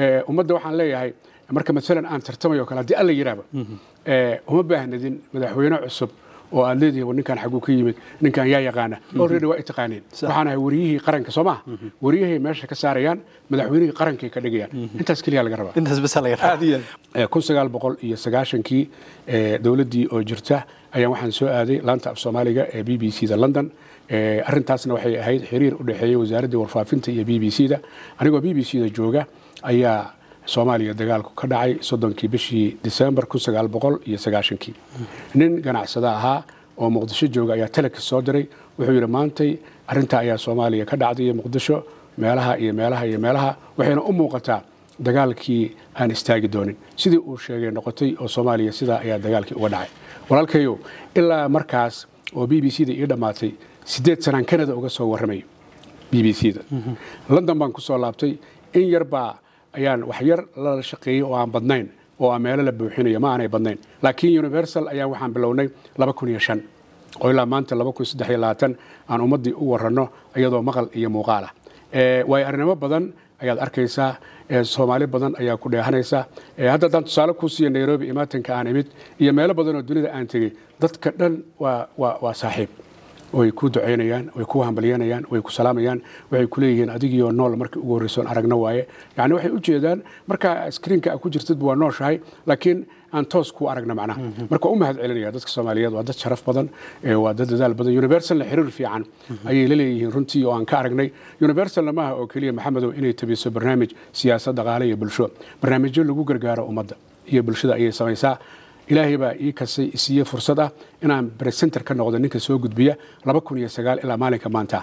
Eh, ummadda waxaan leeyahay marka maalan aan tartamayo kale haddii alla yidhaahba mhm. eh, uma baahnadin madaxweyne cusub oo aad leedahay ninkan xaguu ka yimid ninkan yaa yaqaana already waa taqaaneen waxaan ahay wariyihii qaranka soo maaha mhm. wariyahii meesha ka saarayaan madaxweynihii qarankay ka dhigayaan mhm. intaas keliya laga rabaa intaas bas laga rabaa kun sagaal boqol iyo sagaashankii dowladdii oo jirta ayaan waxaan soo aaday laanta af soomaaliga ee b b c da london arrintaasna waxay ahayd xiriir u dhexeeyey wasaaradda warfaafinta iyo b b c da anigoo b b c da jooga ayaa soomaaliya dagaalku ka dhacay soddonkii bishii disembar kii nin ganacsada ahaa oo muqdisho jooga ayaa telex soo diray wuxuu yidhi maantay arrintaa ayaa soomaaliya ka dhacday iyo muqdisho meelaha iyo meelaha iyo meelaha waxayna u muuqataa dagaalkii aan istaagi doonin sidii uu sheegay noqotay oo soomaaliya sidaa ayaa dagaalkii uga dhacay walaalkayow ilaa markaas oo b b c da ii dhammaatay siddeed sanaan kanada uga soo warramayo b b c da london baan ku soo laabtay in yarbaa ayaan waxyar la shaqeeyey oo aan badnayn oo meelo la buuxinayo ma aanay badnayn laakiin universal ayaa waxaan bilownay oo ilaa maanta aan ummaddii u waranno iyadoo maqal iyo muuqaalah waayo arnimo badan ayaad arkaysaa soomaali badan ayaa ku dheehanaysa hadda adaan tusaale ku siiya nairobi imaatanka aan imid iyo meelo badan oo dunida aan tegey dadka dhan waa saaxiib oo ay ku ducaynayaan way ku hambalyanayaan way ku salaamayaan waxay ku leeyihiin adigiioo nool markii ugu horraysoon aragna waaye yacni waxay u jeedaan markaa skriinka a ku jirtid waa nooshahay laakiin aan toos ku aragna macnaha mhm. marka u mahad celinaya dadka soomaaliyeed waa dad sharaf badan waa dad dadaal badan universalna xiriir fiican mhm. ayay la leeyihiin runtii oo aan ka aragnay universalna maaha oo keliya maxamedow inay tabiso barnaamij siyaasad dhaqaale iyo bulsho barnaamijyo lagu gargaaro ummadda iyo bulshada ayay samaysaa ilaahay baa ii kasay isiiye fursad ah inaan bresenter ka noqdo ninka soo gudbiya ilaa maalinka maanta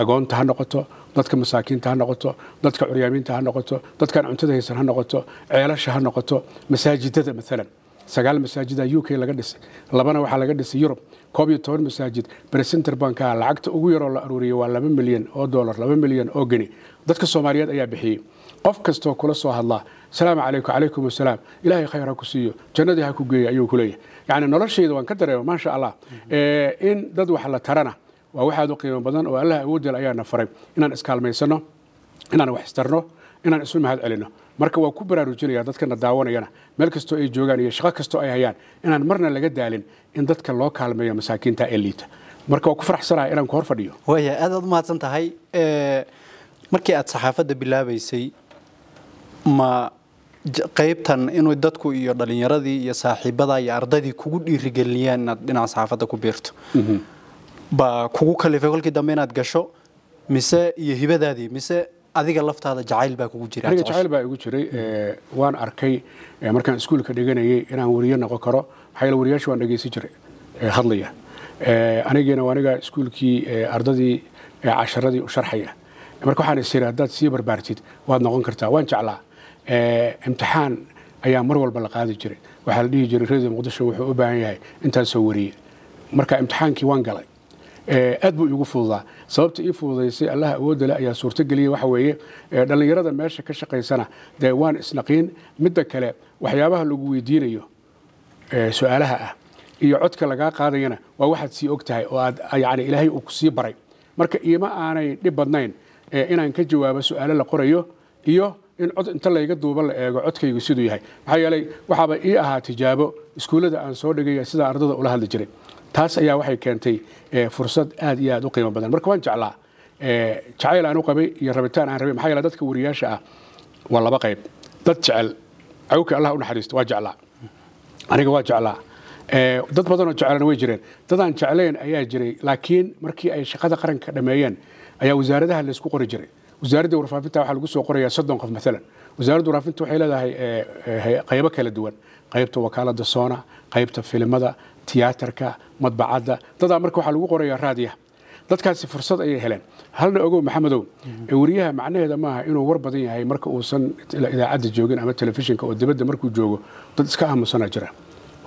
agoonta ha noqoto dadka masaakiinta ha noqoto dadka curyaamiinta ha noqoto dadkaan cuntada haysan ha noqoto ceelasha ha noqoto masaajidada maalan sagaal masaajida u k laga dhisay labana waxaa laga dhisay yurub koob iyo toban masaajid bresenter bankaha lacagta ugu yaroo la aruuriyay waa laba milyan oo dolar laba milyan oo geni dadka soomaaliyeed ayaa bixiyey qof kastoo kula soo hadlaa salaamu calaykum calaykum wasalaam ilaahay khayr ha ku siiyo jannadii ha ku geeya ayuu ku yacni noloshayda waan ka dareema maasha allah eh, in dad wax la tarana waa waxaad u qiimo badan oo allah awoodeel ayaana faray inaan iskaalmaysano inaan wax istarno inaan isu mahad celino marka waa ku baraarujinaya dadkana daawanayana meel kastoo ay joogaan iyo shaqo kastoo ay hayaan inaan marna laga daalin in dadka loo kaalmeeyo masaakiinta ee liita marka waa ku faraxsanahay inaan ku hor fadhiyo waaya aad aad umahadsan tahay eh, markii aad saxaafadda bilaabaysay ma qaybtan inuu dadku iyo dhallinyaradii iyo saaxiibadaa iyo ardadii kugu dhiirigeliyaan inaad dhinaca saxaafadda ku biirto mm-hmm. baa kugu kalifay kolkii dambe inaad gasho mise iyo hibadaadii mise adiga laftaada jacayl baa kugu jira aniga jacayl baa igu jiray eh, waan arkay eh, markaan iskuulka dhiganayay inaan wariye noqon karo maxaa yeele wariyaasha waan dhegeysan jiray eh, hadlaya anigiina waa aniga iskuulkii ardadii casharadii u sharxaya marka waxaan is iri haddaad sii barbaartid waad noqon kartaa waan jeclaa imtixaan ayaa mar walba la qaadi jiray waxaa la dhihi jiray radio muqdisho wuxuu u baahan yahay intaasoo wariye marka imtixaankii waan galay Eh, aad buu iigu fududaa sababta ii fududaysay allaha awoodale ayaa suurtageliyay waxa weeye eh, dhallinyarada meesha ka shaqaysana dee waan isnaqiin midda kale waxyaabaha lagu weydiinayo eh, su-aalaha ah iyo codka lagaa qaadayana waa waxaad sii og tahay oo aad yacni ilaahay uu ku baray marka iima aanay dhib badnayn inaan ka jawaabo su-aalo la qorayo iyo in cod inta layga duuba la eego codkaygu siduu yahay maxaa yeelay waxaaba ii ahaa tijaabo iskuullada aan soo dhigaya sidaa ardada ula hadli jiray taas ayaa waxay keentay eh, fursad aad iyo aad u qiimo badan marka waan jeclaa eh, jacayl aan u qabay iyo rabitaan aan rabay maxaa yeele dadka wariyaasha ah waa laba qayb dad jecel cawka allah u naxariisto waa jeclaa aniga waa jeclaa eh, dad badanoo jeclana way jireen dadaan jeclayn ayaa jiray laakiin markii ay shaqada qaranka dhameeyeen ayaa wasaaradaha laysku qori jiray wasaaradda warfaafinta waxaa lagu soo qorayaa soddon qof maalan wasaaradda warfaafinta waxay leedahay qaybo kala duwan qaybta wakaalada soona qaybta filimada tiyaatarka madbacadda dadaa marka waxaa lagu qoraya raadiya dadkaasi fursad ayay heleen halna ogow maxamedow wariyaha macnaheeda maaha inuu war badan yahay marka uusan idaacadda joogin ama telefishinka oo dibadda markuu joogo dad iska aamusanaa jira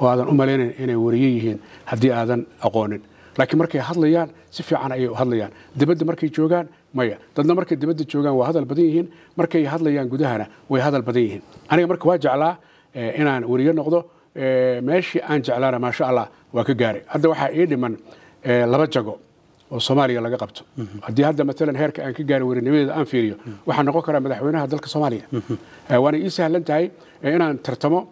oo aadan u malaynayn inay wariye yihiin haddii aadan aqoonin laakiin markay hadlayaan si fiican ayay u hadlayaan dibadda markay joogaan maya dadna markay dibadda joogaan waa hadal badan yihiin markay hadlayaan gudahana way hadal badan yihiin aniga marka waa jeclaa eh, inaan wariye noqdo Eh, meeshii aan jeclaana maasha allah waa ka gaaray hadda waxaa ii dhiman eh, laba jago oo soomaaliya laga qabto haddii hadda maalan heerka aan ka gaari werinimadeeda aan fiiriyo waxaan noqon karaa madaxweynaha dalka soomaaliya eh, waana ii sahlan tahay inaan tartamo